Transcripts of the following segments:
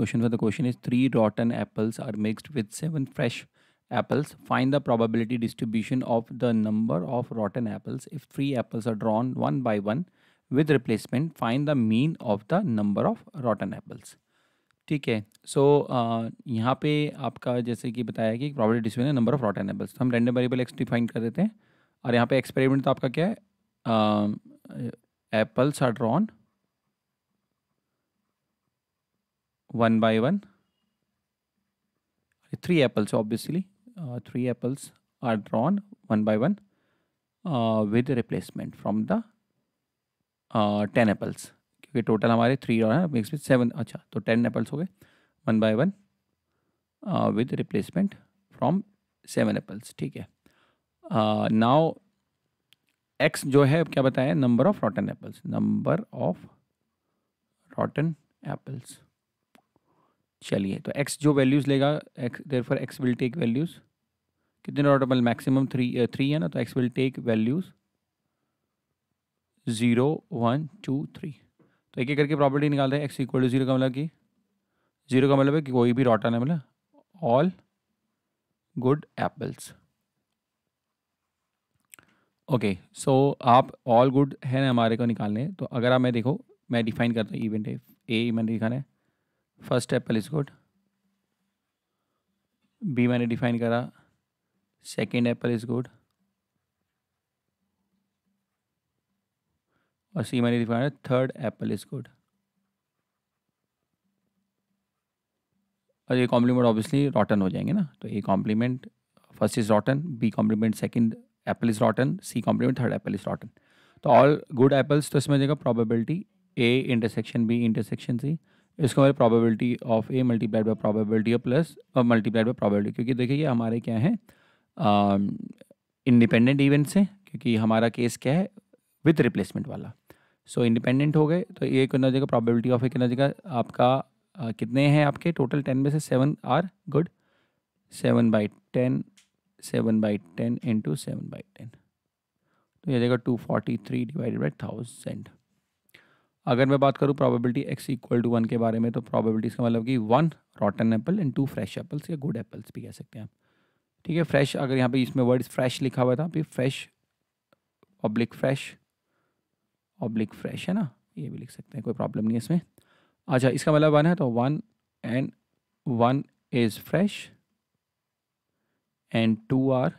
question for the question is three rotten apples are mixed with seven fresh apples. Find the probability distribution of the number of rotten apples. If three apples are drawn one by one with replacement, find the mean of the number of rotten apples. ठीक है सो so, uh, यहाँ पे आपका जैसे कि बताया कि property distribution number of rotten apples तो हम रैंडम वेरिएबल एक्स डिफाइन कर देते हैं और यहाँ पे एक्सपेरिमेंट तो आपका क्या है apples are drawn one by one uh, three apples obviously uh, three apples are drawn one by one uh, with replacement from the ten uh, apples क्योंकि टोटल हमारे थ्री और हैं मिक्स विद सेवन अच्छा तो ten apples हो गए one by one with replacement from seven apples ठीक है नाउ uh, एक्स जो है क्या बताया number of rotten apples number of rotten apples चलिए तो एक्स जो वैल्यूज़ लेगा therefore X will take values कितने मतलब मैक्सिमम थ्री थ्री है ना तो X will take values zero one two three तो एक एक करके प्रॉपर्टी निकालते हैं एक्स इक्वल टू ज़ीरो का मतलब कि ज़ीरो का मतलब है कि कोई भी रॉटन है मतलब all good apples okay so आप ऑल गुड है ना हमारे को निकालने तो अगर आप मैं देखो मैं डिफाइन करता हूँ इवेंट ए मैंने दिखाना है first apple is good B मैंने डिफाइन करा सेकेंड एप्पल इज गुड और सी मैंने डिफाइन करा थर्ड एप्पल इज गुड और ये कॉम्प्लीमेंट ऑब्वियसली रॉटन हो जाएंगे ना तो A complement first is rotten B complement second apple is rotten C complement third apple is rotten तो ऑल गुड एप्पल्स तो इसमें जाएगा probability A intersection B intersection C इसको हमारे probability of A multiplied by probability of plus और multiplied by probability क्योंकि देखिए ये हमारे क्या है इंडिपेंडेंट इवेंट्स हैं क्योंकि हमारा केस क्या है विथ रिप्लेसमेंट वाला सो so, इंडिपेंडेंट हो गए तो ये कितना जगह प्रॉबेबिलिटी ऑफ ए कितना जगह आपका आ, कितने हैं आपके टोटल टेन में से seven are good seven by ten seven by ten into seven by ten तो ये जगह two forty three divided by thousand अगर मैं बात करूँ probability x equal to one के बारे में तो प्रॉबिलिटी इसका मतलब कि one rotten apple and two fresh apples या गुड एप्पल्स भी कह सकते हैं आप ठीक है फ्रेश अगर यहाँ पे इसमें वर्ड फ्रेश लिखा हुआ था फिर fresh oblique fresh oblique fresh है ना ये भी लिख सकते हैं कोई प्रॉब्लम नहीं है इसमें अच्छा इसका मतलब वन है तो one and one is fresh and two are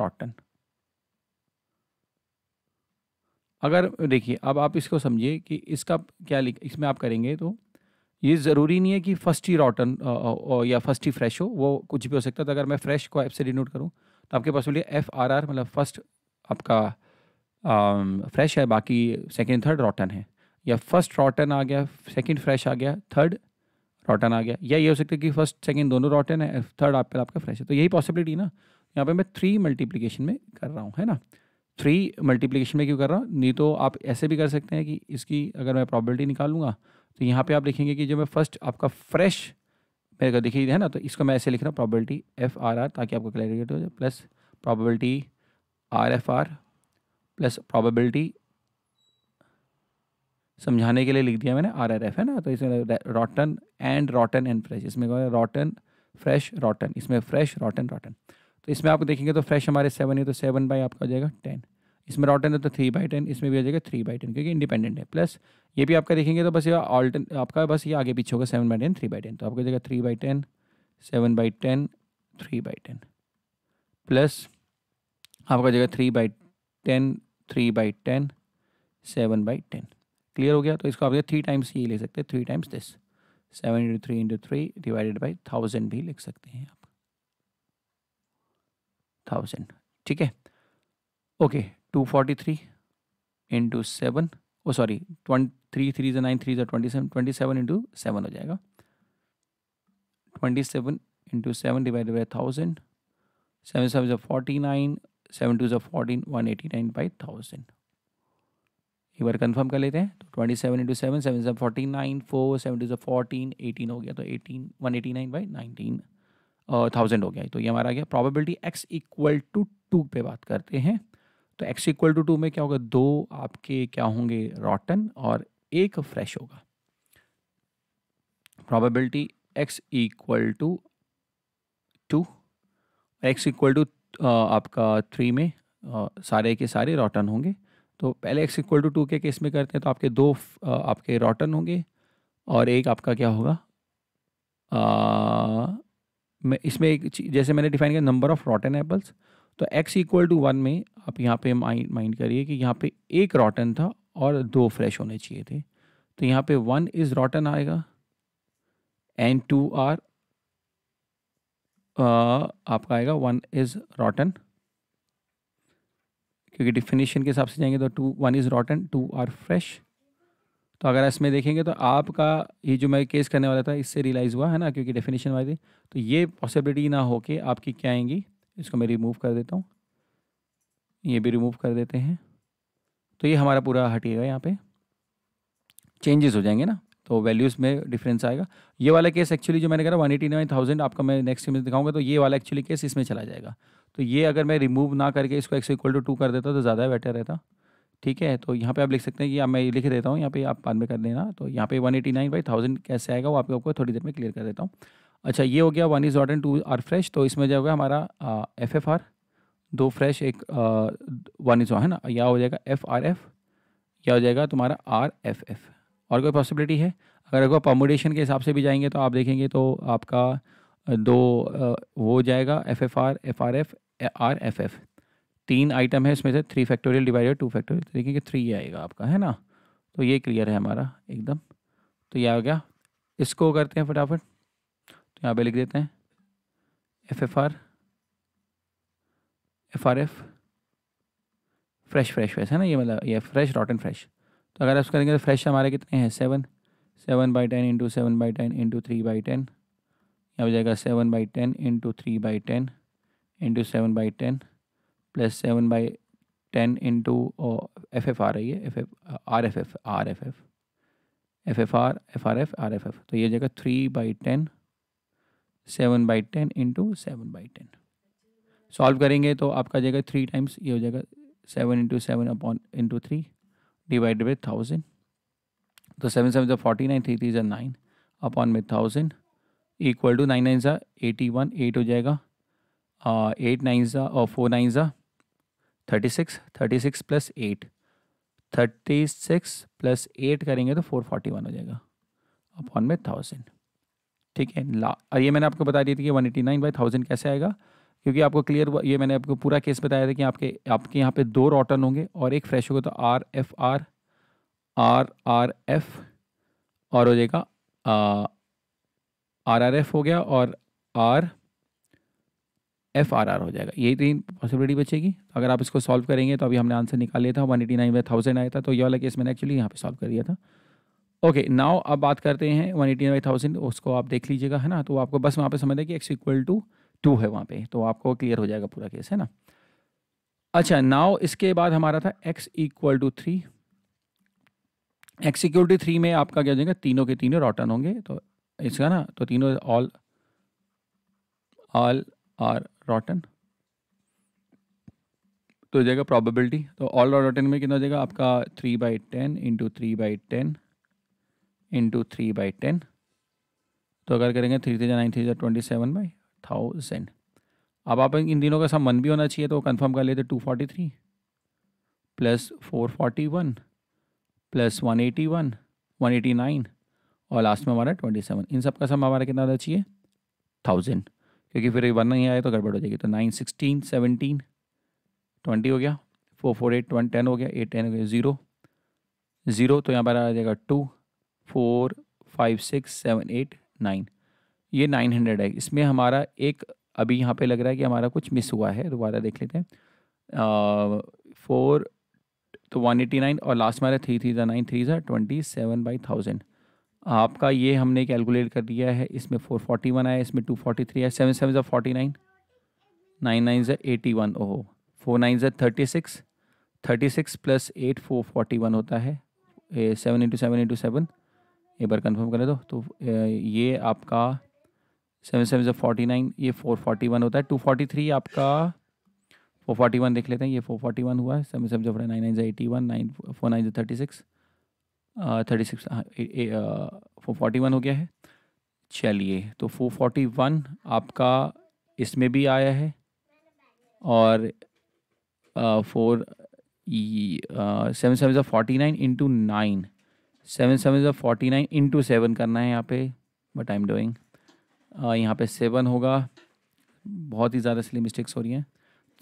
rotten अगर देखिए अब आप इसको समझिए कि इसका क्या लिख इसमें आप करेंगे तो ये ज़रूरी नहीं है कि फर्स्ट ही रॉटन या फर्स्ट ही फ्रेश हो वो कुछ भी हो सकता है तो अगर मैं फ्रेश को एफ से डिनोट करूँ तो आपके पास बोलिए एफ आर आर मतलब फर्स्ट आपका फ्रेश है बाकी सेकेंड थर्ड रॉटन है या फर्स्ट रॉटन आ गया सेकेंड फ्रेश आ गया थर्ड रॉटन आ गया या ये हो सकता है कि फर्स्ट सेकेंड दोनों रॉटन है थर्ड आप आपका फ्रेश है तो यही पॉसिबिलिटी ना यहाँ पे मैं थ्री मल्टीप्लिकेशन में कर रहा हूँ है ना थ्री मल्टीप्लीकेशन में क्यों कर रहा हूँ नहीं तो आप ऐसे भी कर सकते हैं कि इसकी अगर मैं प्रॉबलिटी निकालूंगा तो यहाँ पे आप देखेंगे कि जो मैं फर्स्ट आपका फ्रेश मेरे को दिखी है ना तो इसको मैं ऐसे लिख रहा हूँ प्रॉबलिटी एफ आर आर ताकि आपको क्लैरिटी हो जाए plus probability R F R plus probability समझाने के लिए लिख दिया मैंने आर आर एफ है ना तो इसमें rotten and rotten and fresh इसमें रॉटन फ्रेश रॉटन इसमें फ्रेश रॉटन रॉटन तो इसमें आप देखेंगे तो फ्रेश हमारे सेवन है तो सेवन बाई आपका हो जाएगा टेन इसमें रॉटन है तो थ्री बाई टेन इसमें भी हो जाएगा थ्री बाई टेन क्योंकि इंडिपेंडेंट है प्लस ये भी आपका देखेंगे तो बस ये ऑल्टन आपका बस ये आगे पीछे होगा seven by ten three by ten तो आपको जगह three by ten seven by ten three by ten plus आपका जगह three by ten three by ten seven by ten clear हो गया तो इसको आप थ्री टाइम्स ये ले सकते हैं three times this seven into three into three divided by thousand भी लिख सकते हैं थाउजेंड ठीक है okay two forty three into seven oh sorry twenty three three जो नाइन थ्री जो twenty seven twenty seven into seven हो जाएगा twenty seven into seven divide by thousand seven seven जो फोर्टी नाइन सेवन टू जो fourteen one eighty nine by thousand एक बार confirm कर लेते हैं तो twenty seven into seven seven जो forty nine four seven two जो फोर्टीन एटीन हो गया तो eighteen one eighty nine by nineteen thousand हो गया तो ये हमारा गया probability x equal to two पे बात करते हैं तो एक्स इक्वल टू टू में क्या होगा दो आपके क्या होंगे रॉटन और एक फ्रेश होगा probability x equal to two x equal to आपका थ्री में आ, सारे के सारे रॉटन होंगे तो पहले एक्स इक्वल टू टू के केस में करते हैं तो आपके दो आपके रॉटन होंगे और एक आपका क्या होगा आ, इसमें एक जैसे मैंने डिफाइन किया नंबर ऑफ रॉटन एप्पल्स तो एक्स इक्वल टू वन में आप यहाँ पे माइंड माइंड करिए कि यहाँ पे एक रॉटन था और दो फ्रेश होने चाहिए थे तो यहाँ पे वन इज रॉटन आएगा एंड टू आर आपका आएगा वन इज रॉटन क्योंकि डिफिनेशन के हिसाब से जाएंगे तो two one is rotten two are fresh तो अगर इसमें देखेंगे तो आपका ये जो मैं केस करने वाला था इससे रियलाइज़ हुआ है ना क्योंकि डेफिनेशन वाली थी तो ये पॉसिबिलिटी ना हो के आपकी क्या आएंगी इसको मैं रिमूव कर देता हूँ ये भी रिमूव कर देते हैं तो ये हमारा पूरा हटिएगा यहाँ पे चेंजेस हो जाएंगे ना तो वैल्यूज़ में डिफरेंस आएगा ये वाला केस एक्चुअली जो मैंने कहा वन एटी नाइन थाउजेंड आपका मैं नेक्स्ट में दिखाऊंगा तो ये वाला एक्चुअली केस इसमें चला जाएगा तो ये अगर मैं रिमूव ना करके इसको एक्स इक्वल टू टू कर देता तो ज़्यादा बेटर रहता ठीक है तो यहाँ पे आप लिख सकते हैं कि आप मैं ये लिख देता हूँ यहाँ पे आप बाद में कर देना तो यहाँ पे 189 एटी नाइन बाई थाउजेंड कैसे आएगा वो आपको आपको थोड़ी देर में क्लियर कर देता हूँ अच्छा ये हो गया one is dot and two are fresh तो इसमें होगा हमारा एफ एफ आर दो फ्रेश एक वन इज़ है ना या हो जाएगा एफ आर एफ या हो जाएगा तुम्हारा आर एफ एफ और कोई पॉसिबिलिटी है अगर आपको अकोमोडेशन के हिसाब से भी जाएंगे तो आप देखेंगे तो आपका दो वो जाएगा F F R F R F R F F तीन आइटम है इसमें से three factorial divided two factorial देखिए कि थ्री आएगा आपका है ना तो ये क्लियर है हमारा एकदम तो ये आ गया इसको करते हैं फटाफट तो यहाँ पे लिख देते हैं F F R F R F fresh fresh fresh है ना ये मतलब ये फ्रेश रॉट एंड फ्रेश तो अगर आप करेंगे तो फ्रेश हमारे कितने हैं seven seven by ten into seven by ten into three by ten यहाँ हो जाएगा seven by ten into three by ten into seven by ten plus seven by ten into F F आ रही है F F R F F R F F F F R F R F R F F तो ये जगह three by ten seven by ten into seven by ten solve करेंगे तो आपका जगह थ्री टाइम्स ये हो जाएगा seven into seven upon into three divide by thousand तो सेवन सेवन जो फोर्टी नाइन थ्री थ्री जो nine upon with thousand equal to nine nine ज़ा एटी वन एट हो जाएगा एट नाइन ज़ा और फोर नाइन ज़ा thirty six thirty six plus eight thirty six plus eight करेंगे तो फोर फोर्टी वन हो जाएगा अपॉन में थाउजेंड ठीक है ला ये मैंने आपको बता दिया था कि one eighty nine by thousand कैसे आएगा क्योंकि आपको क्लियर ये मैंने आपको पूरा केस बताया था कि आपके आपके यहाँ पे दो रॉटन होंगे और एक फ्रेश होगा तो R F R R R F और हो जाएगा आर आर एफ हो गया और आर एफ आर आर हो जाएगा यही तीन पॉसिबिलिटी बचेगी अगर आप इसको सॉल्व करेंगे तो अभी हमने आंसर निकाल लिया था one eighty nine by thousand आया था तो ये वाला केस मैंने एक्चुअली यहाँ पे सॉल्व कर दिया था ओके okay, नाउ अब बात करते हैं one eighty nine by thousand उसको आप देख लीजिएगा है ना तो आपको बस वहाँ पे समझ है कि एक्स इक्वल टू टू है वहाँ पे तो आपको क्लियर हो जाएगा पूरा केस है ना अच्छा नाव इसके बाद हमारा था x equal to three x equal to three में आपका क्या हो जाएगा तीनों के तीनों रॉटन होंगे तो इसका ना तो तीनों ऑल ऑल आर रॉटन तो हो जाएगा प्रॉबिलिटी तो ऑल और रॉटन में कितना हो जाएगा आपका three by ten into three by ten into three by ten तो अगर करेंगे three three nine three twenty seven by thousand अब आप इन दिनों का संबंध भी होना चाहिए तो कंफर्म कर लेते two forty three plus four forty one plus one eighty one one eighty nine और लास्ट में हमारा ट्वेंटी सेवन इन सब का सम हमारा कितना होना चाहिए थाउजेंड क्योंकि फिर वन नहीं आया तो गड़बड़ हो जाएगी तो नाइन सिक्सटीन सेवनटीन ट्वेंटी हो गया four four eight one ten हो गया एट टेन हो गया ज़ीरो ज़ीरो तो यहाँ पर आ जाएगा two four five six seven eight nine ये नाइन हंड्रेड है इसमें हमारा एक अभी यहाँ पे लग रहा है कि हमारा कुछ मिस हुआ है दोबारा देख लेते हैं फोर तो वन एटी नाइन और लास्ट में थ्री थ्री ज़ा नाइन थ्री ज़ा ट्वेंटी सेवन बाई थाउजेंड आपका ये हमने कैलकुलेट कर दिया है इसमें फोर फोर्टी वन आया इसमें टू फोर्टी थ्री आया सेवन सेवन ज़ा फोर्टी नाइन नाइन नाइन ज़ा एटी वन ओहो फोर नाइन ज़ा thirty six thirty six plus eight four forty one होता है seven into seven into seven एक बार कन्फर्म करें दो तो ये आपका सेवन सेवन ज़ा फोर्टी नाइन ये फोर फोर्टी वन होता है टू फोर्टी थ्री आपका फोर फोर्टी वन देख लेते हैं ये फोर फोर्टी वन हुआ है सेवन सेवन ज़ा नाइन नाइन ज़ा eighty one nine four nine ज़ा thirty six thirty six four forty one हो गया है चलिए तो फोर फोर्टी वन आपका इसमें भी आया है और फोर सेवन सेवन ज़ा forty nine into nine seven seven ज़ा फोर्टी नाइन इंटू सेवन करना है यहाँ पे बट आई एम डूइंग यहाँ पे सेवन होगा बहुत ही ज़्यादा इसलिए मिस्टेक्स हो रही हैं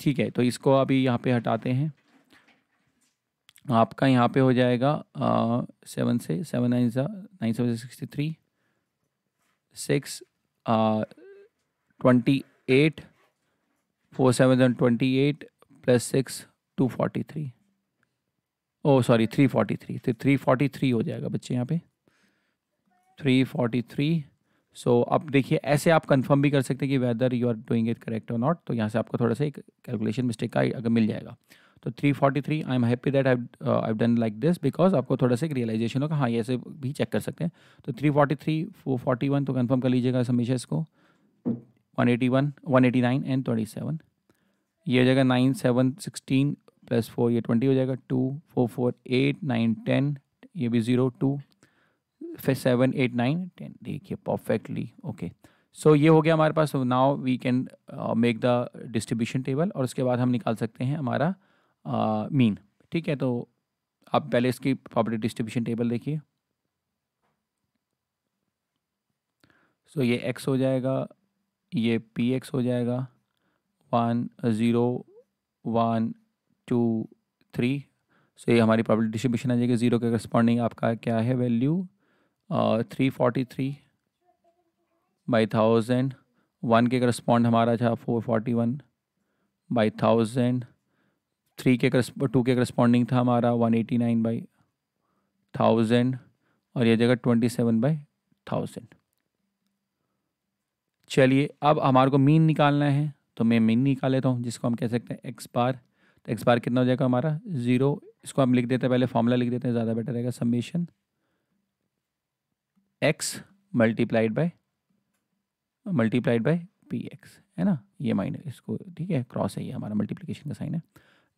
ठीक है तो इसको अभी यहाँ पे हटाते हैं आपका यहाँ पे हो जाएगा सेवन से सेवन नाइन ज़ा nine seven sixty three six twenty eight four seven ज़न twenty eight plus six two forty three oh sorry three forty three तो थ्री फोर्टी थ्री हो जाएगा बच्चे यहाँ पे थ्री फोर्टी थ्री सो आप देखिए ऐसे आप कंफर्म भी कर सकते हैं कि whether you are doing it correct और नॉट तो यहाँ से आपको थोड़ा सा एक कैलकुलेशन मिस्टेक का अगर मिल जाएगा तो 343 I am happy that I done like this because आपको थोड़ा सा एक रियलाइजेशन होगा हाँ ऐसे भी चेक कर सकते हैं तो 343 वन तो कन्फर्म कर लीजिएगा हमेशा इसको 181 189 एंड 27 ये हो जाएगा nine seven sixteen plus four ये ट्वेंटी हो जाएगा two four four eight nine ten ये भी ज़ीरो टू फिर सेवन एट नाइन टेन देखिए परफेक्टली ओके सो ये हो गया हमारे पास now we can make the distribution table और उसके बाद हम निकाल सकते हैं हमारा मीन ठीक है तो आप पहले इसकी प्रॉपर्टी डिस्ट्रीब्यूशन टेबल देखिए सो so, ये एक्स हो जाएगा ये पी एक्स हो जाएगा one zero one two three so ये हमारी प्रॉपर्टी डिस्ट्रीब्यूशन आ जाएगी ज़ीरो के करस्पॉन्डिंग आपका क्या है value three forty three by thousand one के करस्पॉन्ड हमारा था four forty one by thousand three के टू के करस्पॉन्डिंग था हमारा one eighty nine by thousand और यह जगह ट्वेंटी सेवन बाई थाउजेंड चलिए अब हमारे को मीन निकालना है तो मैं मीन निकाल लेता हूँ जिसको हम कह सकते हैं एक्स बार तो एक्स बार कितना हो जाएगा हमारा ज़ीरो इसको हम लिख देते हैं पहले फॉर्मूला लिख देते हैं ज़्यादा बेटर रहेगा summation x multiplied by multiplied by P x है ना ये माइनस इसको ठीक है क्रॉस है ये हमारा मल्टीप्लीकेशन का साइन है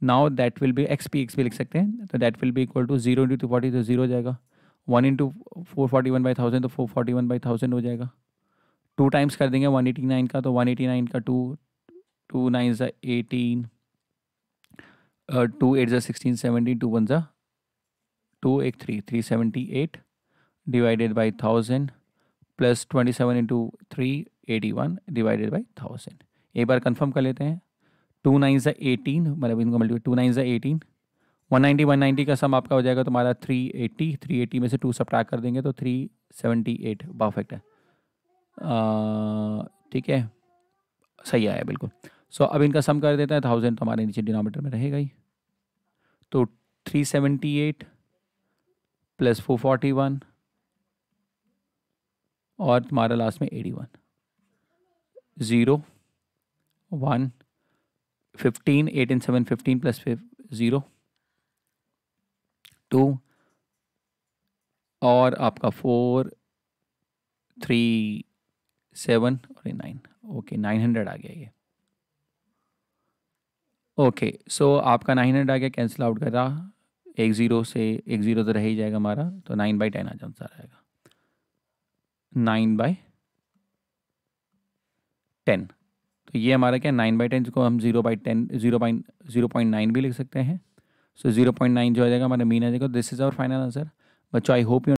now that will be x P x भी लिख सकते हैं तो that will be equal to zero into two forty तो जीरो हो जाएगा one into four forty one by thousand तो four forty one by thousand हो जाएगा टू टाइम्स कर देंगे वन एटी नाइन का तो वन एटी नाइन का टू टू नाइन जो एटीन टू एट जो सिक्सटीन सेवनटीन टू वन जो टू एक three three seventy eight divided by thousand plus twenty seven into three eighty one divided by thousand एक बार confirm कर लेते हैं टू नाइन ज़ा एटीन मतलब इनको मल्टीपल टू नाइन ज़ा eighteen one ninety one ninety का सम आपका हो जाएगा तुम्हारा थ्री एटी थ्री एट्टी में से टू सब कर देंगे तो थ्री सेवेंटी एट परफेक्ट है ठीक है सही आया बिल्कुल सो so, अब इनका सम कर देता है थाउजेंड तो हमारे नीचे डिनोमीटर में रहेगा ही तो three seventy eight plus four forty one और तुम्हारा लास्ट में eighty one zero one fifteen eight इन seven fifteen plus zero two और आपका फोर थ्री सेवन और नाइन ओके नाइन हंड्रेड आ गया ये ओके सो आपका नाइन हंड्रेड आ गया कैंसिल आउट कर रहा एक ज़ीरो से एक ज़ीरो तो रह ही जाएगा हमारा तो नाइन बाई टेन आ जाता रहेगा नाइन बाई टेन ये हमारा क्या नाइन बाई टेन जिसको हम zero by ten zero by zero point nine भी लिख सकते हैं सो जीरो पॉइंट नाइन जो आ जाएगा हमारा मीन आ जाएगा this is our final answer बच्चों आई होप यू